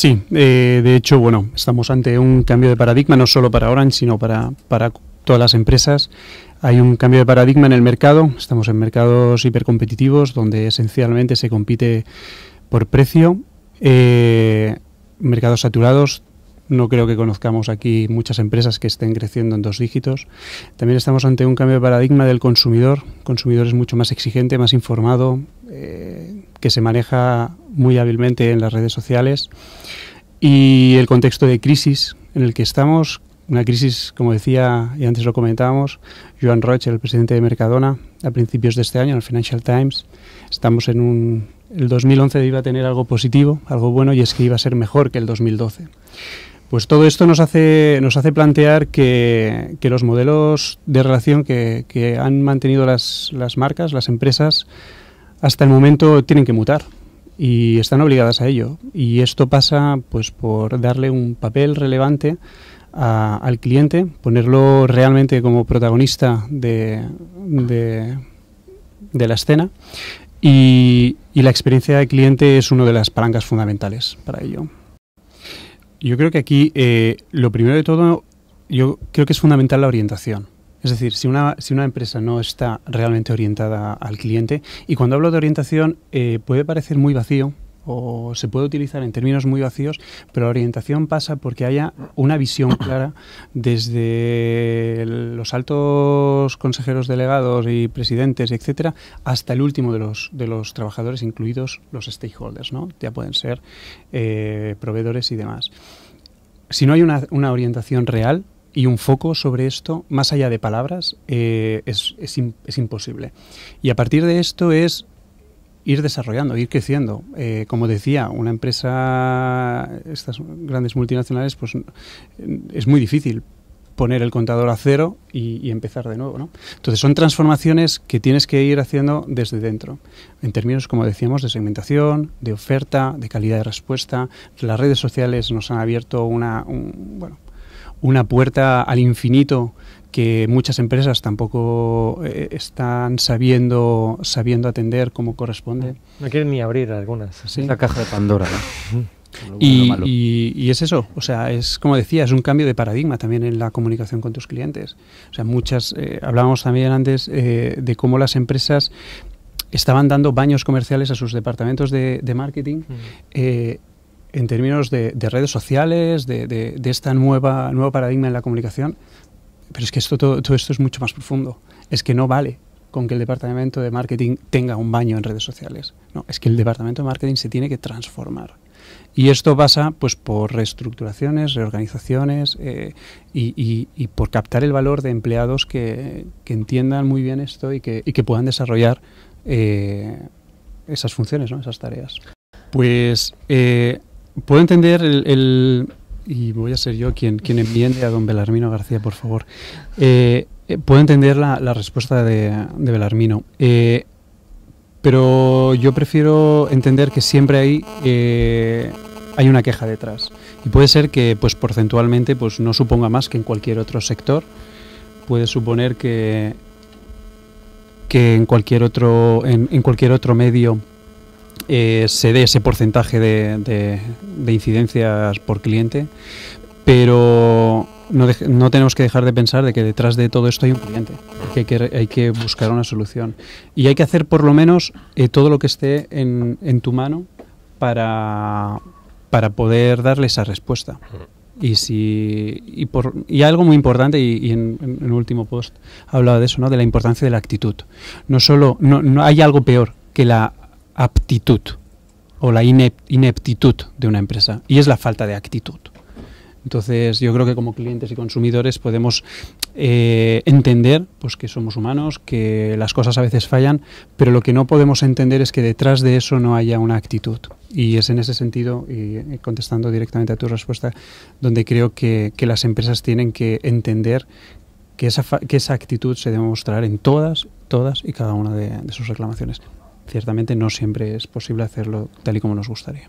Sí, eh, de hecho, bueno, estamos ante un cambio de paradigma, no solo para Orange, sino para, para todas las empresas. Hay un cambio de paradigma en el mercado, estamos en mercados hipercompetitivos donde esencialmente se compite por precio, eh, mercados saturados, no creo que conozcamos aquí muchas empresas que estén creciendo en dos dígitos. También estamos ante un cambio de paradigma del consumidor. El consumidor es mucho más exigente, más informado, eh, que se maneja muy hábilmente en las redes sociales y el contexto de crisis en el que estamos, una crisis, como decía y antes lo comentábamos, Joan Roche, el presidente de Mercadona, a principios de este año en el Financial Times, estamos en un... El 2011 iba a tener algo positivo, algo bueno, y es que iba a ser mejor que el 2012. Pues todo esto nos hace, nos hace plantear que, que los modelos de relación que, que han mantenido las, las marcas, las empresas, hasta el momento tienen que mutar y están obligadas a ello. Y esto pasa pues por darle un papel relevante al cliente, ponerlo realmente como protagonista de, la escena y, la experiencia del cliente es una de las palancas fundamentales para ello. Yo creo que aquí eh, lo primero de todo, yo creo que es fundamental la orientación. Es decir, si una, si una empresa no está realmente orientada al cliente, y cuando hablo de orientación eh, puede parecer muy vacío, o se puede utilizar en términos muy vacíos, pero la orientación pasa porque haya una visión clara desde los altos consejeros delegados y presidentes, etcétera, hasta el último de los, de los trabajadores, incluidos los stakeholders, ¿no? Ya pueden ser eh, proveedores y demás. Si no hay una, una orientación real, y un foco sobre esto, más allá de palabras, eh, es, es, imposible. Y a partir de esto es ir desarrollando, ir creciendo. Eh, como decía, una empresa, estas grandes multinacionales, pues es muy difícil poner el contador a cero y, empezar de nuevo. ¿no? Entonces son transformaciones que tienes que ir haciendo desde dentro, en términos, como decíamos, de segmentación, de oferta, de calidad de respuesta. Las redes sociales nos han abierto una, un, una puerta al infinito que muchas empresas tampoco eh, están sabiendo, sabiendo atender como corresponde. No quieren ni abrir algunas. la caja de Pandora. Y, es eso, o sea, es como decía, es un cambio de paradigma también en la comunicación con tus clientes. O sea, muchas, eh, hablábamos también antes eh, de cómo las empresas estaban dando baños comerciales a sus departamentos de, marketing en términos de, redes sociales, de, de, esta nueva nuevo paradigma en la comunicación, pero es que esto, todo, esto es mucho más profundo. Es que no vale con que el departamento de marketing tenga un baño en redes sociales. No, es que el departamento de marketing se tiene que transformar. Y esto pasa pues, por reestructuraciones, reorganizaciones eh, y, por captar el valor de empleados que, entiendan muy bien esto y que, puedan desarrollar eh, esas funciones, ¿no? esas tareas. Pues eh, Puedo entender el, el, y voy a ser yo quien, quien envíe a don Belarmino García, por favor. Eh, eh, puedo entender la, la respuesta de, de Belarmino. Eh, pero yo prefiero entender que siempre hay, eh, hay una queja detrás. Y puede ser que pues porcentualmente pues no suponga más que en cualquier otro sector. Puede suponer que, que en cualquier otro, en, en cualquier otro medio eh, se dé ese porcentaje de, incidencias por cliente, pero no, tenemos que dejar de pensar de que detrás de todo esto hay un cliente, que hay que, buscar una solución. Y hay que hacer por lo menos eh, todo lo que esté en, tu mano para, para, poder darle esa respuesta. Y, si, y, por, algo muy importante, y, en, el último post hablaba de eso, ¿no? de la importancia de la actitud. No solo no hay algo peor que la aptitud o la ineptitud de una empresa y es la falta de actitud. Entonces yo creo que como clientes y consumidores podemos eh, entender pues, que somos humanos, que las cosas a veces fallan, pero lo que no podemos entender es que detrás de eso no haya una actitud. Y es en ese sentido, eh, contestando directamente a tu respuesta, donde creo que, las empresas tienen que entender que esa, que esa actitud se debe mostrar en todas, todas y cada una de sus reclamaciones ciertamente no siempre es posible hacerlo tal y como nos gustaría.